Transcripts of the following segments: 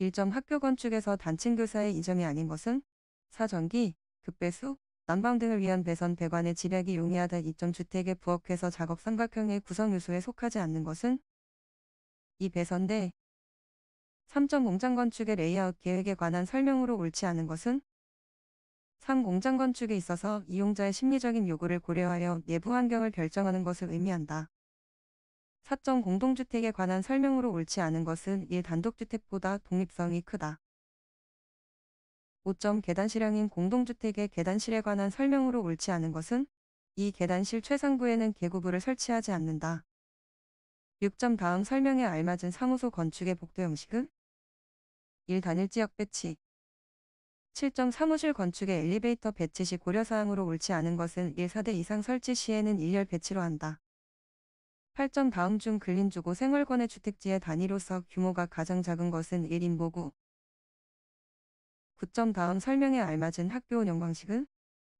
일점 학교 건축에서 단층 교사의 이점이 아닌 것은 사전기, 급배수, 난방 등을 위한 배선 배관의 집약이 용이하다 2점 주택의 부엌에서 작업 삼각형의 구성 요소에 속하지 않는 것은 이 배선대 3점 공장 건축의 레이아웃 계획에 관한 설명으로 옳지 않은 것은 3 공장 건축에 있어서 이용자의 심리적인 요구를 고려하여 내부 환경을 결정하는 것을 의미한다. 사점 공동주택에 관한 설명으로 옳지 않은 것은 1. 단독주택보다 독립성이 크다. 5 계단 실형인 공동주택의 계단실에 관한 설명으로 옳지 않은 것은 이 계단실 최상부에는 개구부를 설치하지 않는다. 6 다음 설명에 알맞은 사무소 건축의 복도 형식은 1. 단일지역 배치 7 사무실 건축의 엘리베이터 배치 시 고려사항으로 옳지 않은 것은 1. 4대 이상 설치 시에는 일렬 배치로 한다. 8점 다음 중 근린주고 생활권의 주택지의 단위로서 규모가 가장 작은 것은 1인보구. 9점 다음 설명에 알맞은 학교 운영 방식은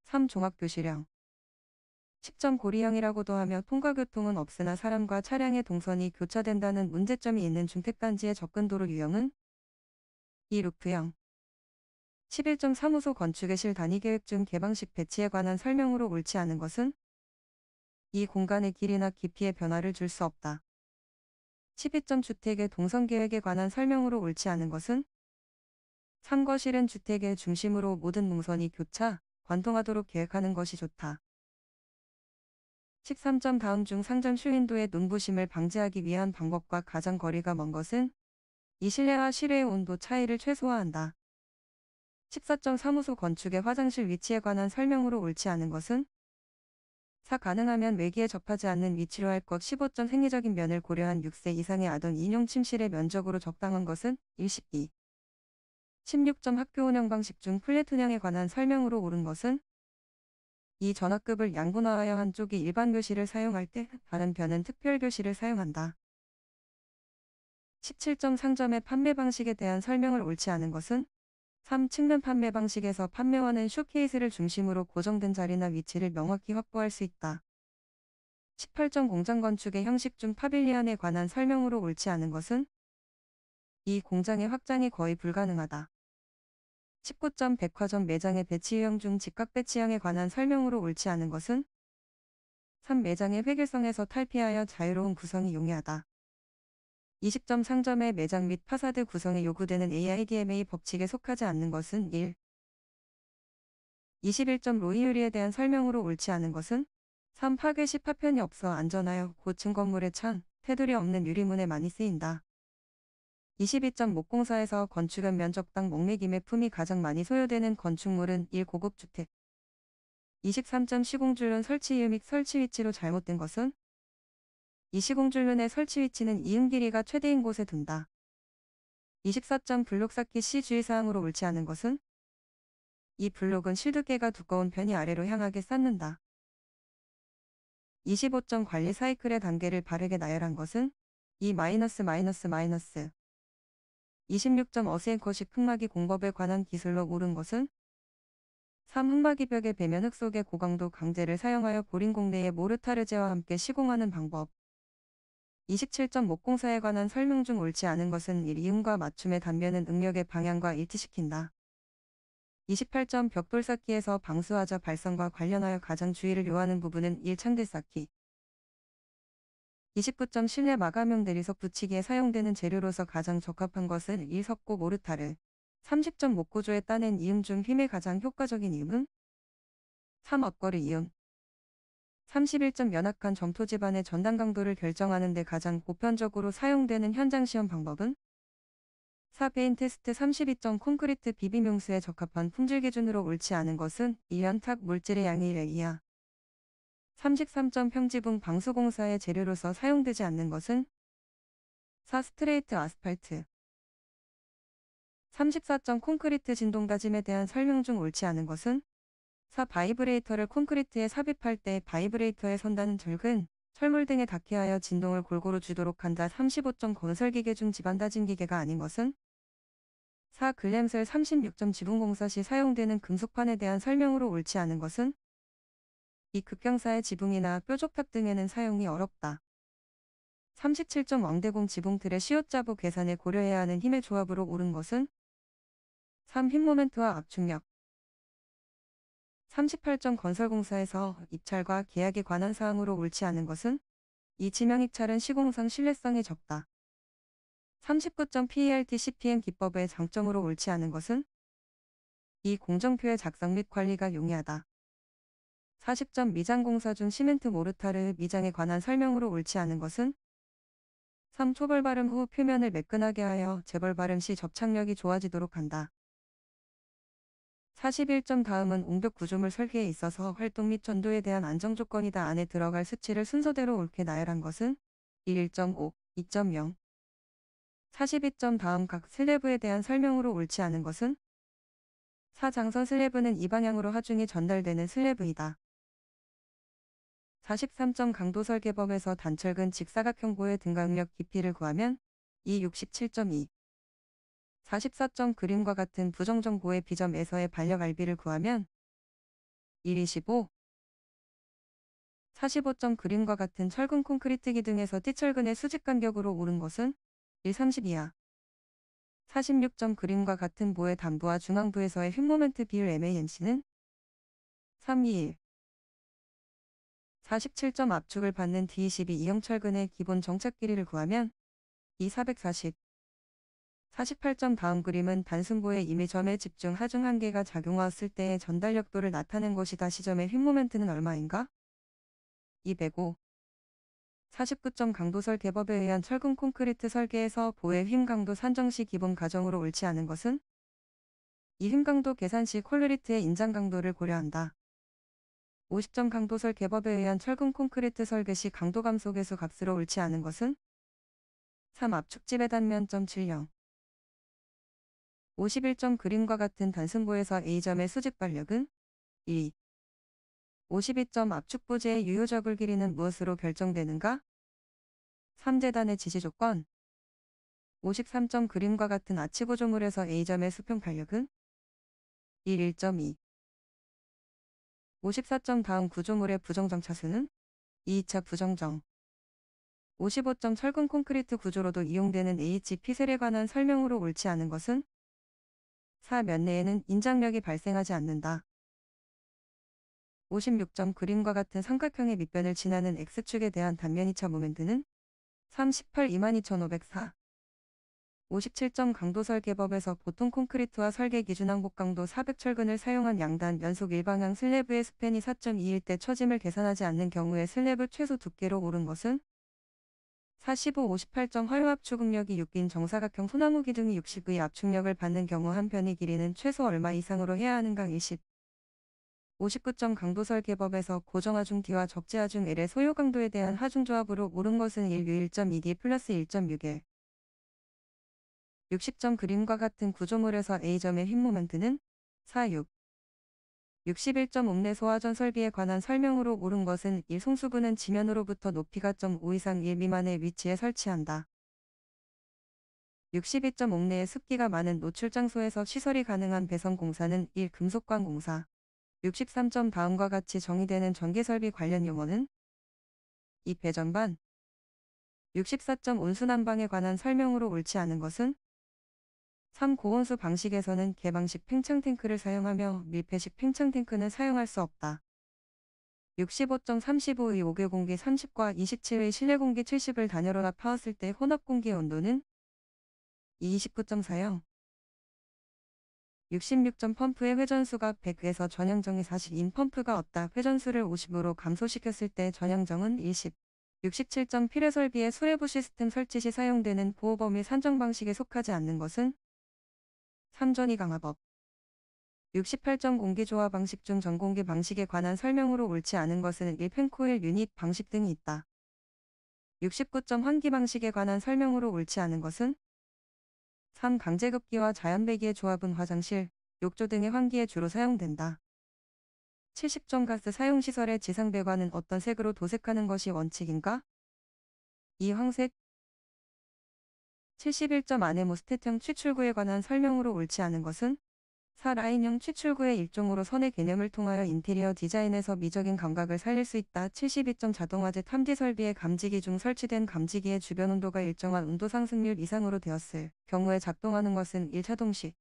3. 종합교실형 10점 고리형이라고도 하며 통과교통은 없으나 사람과 차량의 동선이 교차된다는 문제점이 있는 주택단지의 접근도로 유형은 2. 루프형 11.3호소 건축의 실 단위 계획 중 개방식 배치에 관한 설명으로 옳지 않은 것은 이 공간의 길이나 깊이의 변화를 줄 수 없다. 12점 주택의 동선계획에 관한 설명으로 옳지 않은 것은 상거실은 주택의 중심으로 모든 동선이 교차, 관통하도록 계획하는 것이 좋다. 13점 다음 중 상점 슈윈도의 눈부심을 방지하기 위한 방법과 가장 거리가 먼 것은 이 실내와 실외의 온도 차이를 최소화한다. 14점 사무소 건축의 화장실 위치에 관한 설명으로 옳지 않은 것은 차 가능하면 외기에 접하지 않는 위치로 할 것 15점 생리적인 면을 고려한 6세 이상의 아동 인용 침실의 면적으로 적당한 것은 12. 16점 학교 운영 방식 중 플랫 운영에 관한 설명으로 옳은 것은 이 전학급을 양분화하여 한쪽이 일반 교실을 사용할 때 다른 편은 특별 교실을 사용한다. 17점 상점의 판매 방식에 대한 설명을 옳지 않은 것은 3. 측면 판매 방식에서 판매원은 쇼케이스를 중심으로 고정된 자리나 위치를 명확히 확보할 수 있다. 18점 공장 건축의 형식 중 파빌리언에 관한 설명으로 옳지 않은 것은 이 공장의 확장이 거의 불가능하다. 19점 백화점 매장의 배치 유형 중 직각 배치형에 관한 설명으로 옳지 않은 것은 3. 매장의 획일성에서 탈피하여 자유로운 구성이 용이하다. 이식점 상점의 매장 및 파사드 구성에 요구되는 AIDMA 법칙에 속하지 않는 것은 1. 21점 로이유리에 대한 설명으로 옳지 않은 것은 3. 파괴 시 파편이 없어 안전하여 고층 건물에찬 테두리 없는 유리문에 많이 쓰인다. 22점 목공사에서 건축은 면적당 목매김의 품이 가장 많이 소요되는 건축물은 1. 고급 주택 23점 시공줄은 설치 이유 및 설치 위치로 잘못된 것은 이시공줄눈의 설치 위치는 이음 길이가 최대인 곳에 둔다. 24점 블록 쌓기 시 주의사항으로 옳지 않은 것은 이 블록은 실드계가 두꺼운 편이 아래로 향하게 쌓는다. 25점 관리 사이클의 단계를 바르게 나열한 것은 이 마이너스 마이너스 마이너스 26점 어세앵커식 흑마기 공법에 관한 기술로 옳은 것은 3. 흑마기 벽의 배면 흙 속의 고강도 강제를 사용하여 고린공대의 모르타르제와 함께 시공하는 방법 27.목공사에 관한 설명 중 옳지 않은 것은 이음과 맞춤의 단면은 응력의 방향과 일치시킨다. 28점 벽돌 쌓기에서 방수하자 발성과 관련하여 가장 주의를 요하는 부분은 1창대 쌓기. 29점 실내 마감용 대리석 붙이기에 사용되는 재료로서 가장 적합한 것은 일석고 모르타르. 30점 목구조에 따낸 이음 중 힘의 가장 효과적인 이음은 3. 업거리 이음. 31점 연약한 점토 집안의 전단 강도를 결정하는 데 가장 보편적으로 사용되는 현장 시험 방법은 4. 페인 테스트 32점 콘크리트 비빔용수에 적합한 품질 기준으로 옳지 않은 것은 이연탁 물질의 양이 1이야 33점 평지붕 방수공사의 재료로서 사용되지 않는 것은 4. 스트레이트 아스팔트 34점 콘크리트 진동 다짐에 대한 설명 중 옳지 않은 것은 4. 바이브레이터를 콘크리트에 삽입할 때바이브레이터에선다는 절근, 철물 등에 닿게 하여 진동을 골고루 주도록 한다. 35점 건설기계 중 지반 다진 기계가 아닌 것은 4. 글램셀 36점 지붕공사 시 사용되는 금속판에 대한 설명으로 옳지 않은 것은 이 급경사의 지붕이나 뾰족탑 등에는 사용이 어렵다. 37점 왕대공 지붕틀의 시옷자부 계산에 고려해야 하는 힘의 조합으로 옳은 것은 3. 힙모멘트와 압축력 38점 건설공사에서 입찰과 계약에 관한 사항으로 옳지 않은 것은 이 지명 입찰은 시공상 신뢰성이 적다. 39점 PERT CPM 기법의 장점으로 옳지 않은 것은 이 공정표의 작성 및 관리가 용이하다. 40점 미장공사 중 시멘트 모르타르 미장에 관한 설명으로 옳지 않은 것은 3. 초벌 발음 후 표면을 매끈하게 하여 재벌 발음 시 접착력이 좋아지도록 한다. 41점 다음은 옹벽 구조물 설계에 있어서 활동 및 전도에 대한 안정 조건이다 안에 들어갈 수치를 순서대로 옳게 나열한 것은 1.5, 2.0, 42점 다음 각 슬래브에 대한 설명으로 옳지 않은 것은 4장선 슬래브는 이 방향으로 하중이 전달되는 슬래브이다. 43점 강도 설계법에서 단철근 직사각형 고의 등강력 깊이를 구하면 267.2 44점 그림과 같은 부정정보의 비점에서의 반력 알비를 구하면 125 45점 그림과 같은 철근 콘크리트 기둥에서 띠철근의 수직 간격으로 오른 것은 132야. 46점 그림과 같은 보의 담부와 중앙부에서의 휘모멘트 비율 MANC는 321 47점 압축을 받는 d 2 2 이형 철근의 기본 정착 길이를 구하면 2440 48점 다음 그림은 단순고의 이미점에 집중 하중 한계가 작용하였을 때의 전달력도를 나타낸 것이다. 시점의 휘모멘트는 얼마인가? 205 49점 강도설 개법에 의한 철근 콘크리트 설계에서 보의 휨 강도 산정시 기본 가정으로 옳지 않은 것은? 이 휨 강도 계산 시 콜르리트의 인장 강도를 고려한다. 50점 강도설 개법에 의한 철근 콘크리트 설계 시 강도 감소 계수 값으로 옳지 않은 것은? 3. 압축 집의 단면점 70 51점 그림과 같은 단순부에서 A점의 수직 반력은 1. 52점 압축 부재의 유효적을 길이는 무엇으로 결정되는가? 3재단의 지시 조건 53점 그림과 같은 아치 구조물에서 A점의 수평 반력은 1 1.2 54점 다음 구조물의 부정정 차수는 2차 부정정 55점 철근 콘크리트 구조로도 이용되는 HP셀에 관한 설명으로 옳지 않은 것은 사면 내에는 인장력이 발생하지 않는다. 56점 그림과 같은 삼각형의 밑변을 지나는 X축에 대한 단면이처 모멘트는 38 22504 57점 강도 설계법에서 보통 콘크리트와 설계 기준 항복 강도 400철근을 사용한 양단 연속 일방향 슬래브의 스팬이 4.21대 처짐을 계산하지 않는 경우에 슬래브 최소 두께로 오른 것은 45, 58점 허용압 추궁력이 6인 정사각형 소나무 기둥이 60의 압축력을 받는 경우 한 편의 길이는 최소 얼마 이상으로 해야 하는 가 20. 59점 강도설 개법에서 고정하중 D와 적재하중 L의 소요 강도에 대한 하중 조합으로 옳은 것은 1유 1.2D 플러스 1 6에 60점 그림과 같은 구조물에서 A점의 휘모멘트는 4, 6. 61.5내 소화전 설비에 관한 설명으로 옳은 것은 이 송수구는 지면으로부터 높이가 5 이상 1 미만의 위치에 설치한다. 62.5내의 습기가 많은 노출 장소에서 시설이 가능한 배선 공사는 1. 금속광 공사 63점 다음과 같이 정의되는 전기설비 관련 용어는 2. 배전반 64점 온수난방에 관한 설명으로 옳지 않은 것은 3고온수 방식에서는 개방식 팽창탱크를 사용하며 밀폐식 팽창탱크는 사용할 수 없다. 65.35의 오교 공기 30과 27의 실내 공기 70을 단열로 나파왔을 때 혼합 공기 온도는 29.40 66점 펌프의 회전수가 100에서 전향정이 40인 펌프가 없다. 회전수를 50으로 감소시켰을 때 전향정은 20 67점 필뢰 설비의 수레부 시스템 설치 시 사용되는 보호 범위 산정 방식에 속하지 않는 것은 선전이 강화법 68점 공기조화 방식 중 전공기 방식에 관한 설명으로 옳지 않은 것은 1펜코일 유닛 방식 등이 있다. 69점 환기 방식에 관한 설명으로 옳지 않은 것은 3. 강제급기와 자연배기의 조합은 화장실, 욕조 등의 환기에 주로 사용된다. 70점 가스 사용시설의 지상배관은 어떤 색으로 도색하는 것이 원칙인가? 2. 황색, 71점 안의 모스테텀 취출구에 관한 설명으로 옳지 않은 것은 4라인형 취출구의 일종으로 선의 개념을 통하여 인테리어 디자인에서 미적인 감각을 살릴 수 있다. 72점 자동화재 탐지 설비의 감지기 중 설치된 감지기의 주변 온도가 일정한 온도 상승률 이상으로 되었을 경우에 작동하는 것은 1차 동시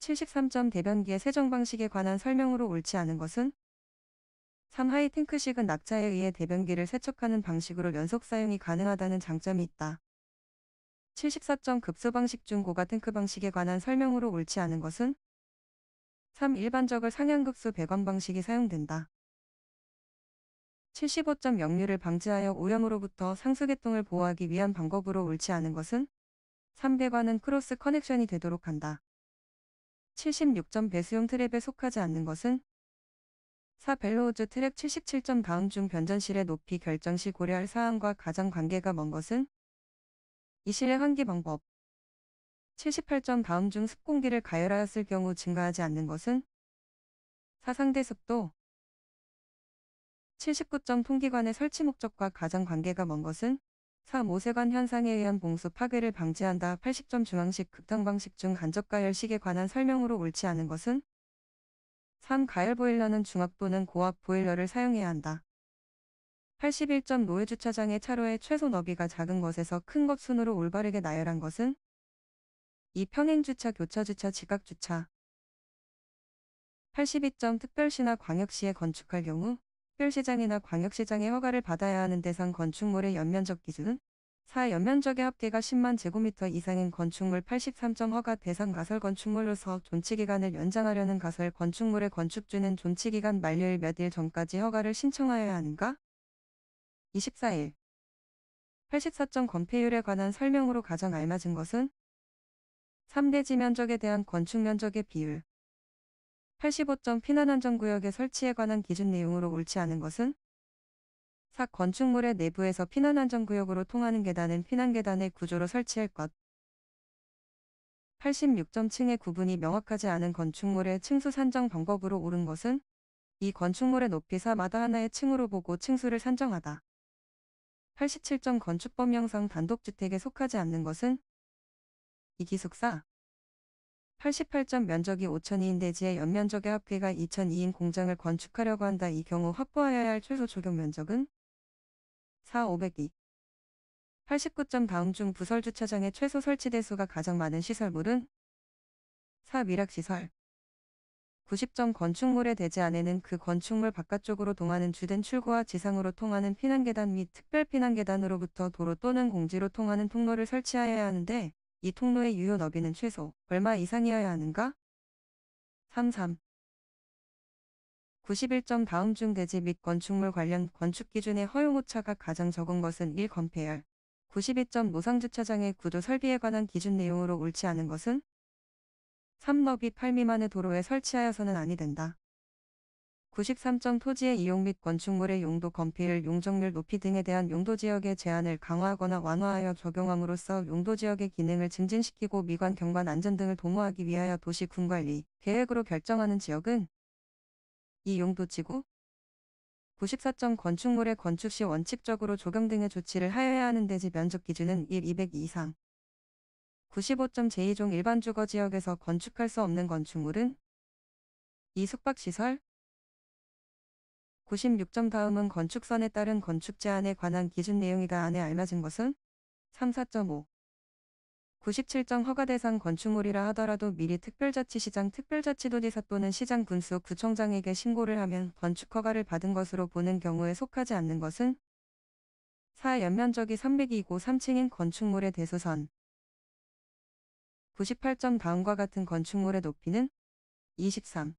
73점 대변기의 세정 방식에 관한 설명으로 옳지 않은 것은 3. 하이 탱크식은 낙자에 의해 대변기를 세척하는 방식으로 연속 사용이 가능하다는 장점이 있다. 74점 급수 방식 중 고가탱크 방식에 관한 설명으로 옳지 않은 것은 3. 일반적을 상향급수 배관 방식이 사용된다. 75점 역류를 방지하여 오염으로부터 상수계통을 보호하기 위한 방법으로 옳지 않은 것은 3배관은 크로스 커넥션이 되도록 한다. 76점 배수용 트랩에 속하지 않는 것은 4. 벨로우즈 트랙 77점 다음 중 변전실의 높이 결정 시 고려할 사항과 가장 관계가 먼 것은 이실의 환기 방법 7 8점 다음 중 습공기를 가열하였을 경우 증가하지 않는 것은 사상대 습도 79점 통기관의 설치 목적과 가장 관계가 먼 것은 3. 모세관 현상에 의한 봉수 파괴를 방지한다. 80점 중앙식 극단 방식 중 간접 가열식에 관한 설명으로 옳지 않은 것은 3. 가열 보일러는 중압 또는 고압 보일러를 사용해야 한다. 8 1노예 주차장의 차로의 최소 너비가 작은 것에서 큰 것 순으로 올바르게 나열한 것은 이 평행주차, 교차주차, 지각주차 82점 특별시나 광역시에 건축할 경우 특별시장이나 광역시장의 허가를 받아야 하는 대상 건축물의 연면적 기준 4. 연면적의 합계가 10만 제곱미터 이상인 건축물 83점 허가 대상 가설 건축물로서 존치기간을 연장하려는 가설 건축물의 건축주는 존치기간 만료일 몇 일 전까지 허가를 신청하여야 하는가? 24일 84점 건폐율에 관한 설명으로 가장 알맞은 것은 3대 지면적에 대한 건축 면적의 비율 85점 피난 안전 구역의 설치에 관한 기준 내용으로 옳지 않은 것은 4. 건축물의 내부에서 피난 안전 구역으로 통하는 계단은 피난 계단의 구조로 설치할 것 86점 층의 구분이 명확하지 않은 건축물의 층수 산정 방법으로 옳은 것은 이 건축물의 높이 사마다 하나의 층으로 보고 층수를 산정하다. 87점 건축법령상 단독주택에 속하지 않는 것은 이기숙사 88점 면적이 5,002인 대지에 연면적의 합계가 2,002인 공장을 건축하려고 한다. 이 경우 확보하여야 할 최소 적용 면적은 4,502 89점 다음 중 부설 주차장의 최소 설치 대수가 가장 많은 시설물은 4. 미락시설 90점 건축물의 대지 안에는 그 건축물 바깥쪽으로 동하는 주된 출구와 지상으로 통하는 피난계단 및 특별 피난계단으로부터 도로 또는 공지로 통하는 통로를 설치하여야 하는데 이 통로의 유효 너비는 최소 얼마 이상이어야 하는가? 33. 91점 다음 중 대지 및 건축물 관련 건축 기준의 허용 오차가 가장 적은 것은 1. 건폐열 92점 무상주차장의 구조 설비에 관한 기준 내용으로 옳지 않은 것은 3너비 8미만의 도로에 설치하여서는 아니 된다. 93정 토지의 이용 및 건축물의 용도 건폐율 용적률 높이 등에 대한 용도지역의 제한을 강화하거나 완화하여 적용함으로써 용도지역의 기능을 증진시키고 미관 경관 안전 등을 도모하기 위하여 도시군관리 계획으로 결정하는 지역은 이 용도지구 94정 건축물의 건축 시 원칙적으로 조경 등의 조치를 하여야 하는 대지 면적 기준은 1 200 이상 95.제2종 일반 주거 지역에서 건축할 수 없는 건축물은 이 숙박시설 96점 다음은 건축선에 따른 건축 제한에 관한 기준 내용이다 안에 알맞은 것은 3, 4.5 97점 허가 대상 건축물이라 하더라도 미리 특별자치시장 특별자치도지사 또는 시장 군수 구청장에게 신고를 하면 건축 허가를 받은 것으로 보는 경우에 속하지 않는 것은 4. 연면적이 302고 3층인 건축물의 대수선 98점 다음과 같은 건축물의 높이는 23.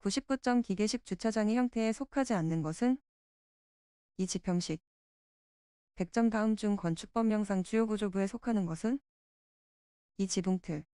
99점 기계식 주차장의 형태에 속하지 않는 것은 이 지평식. 100점 다음 중 건축법령상 주요 구조부에 속하는 것은 이 지붕틀.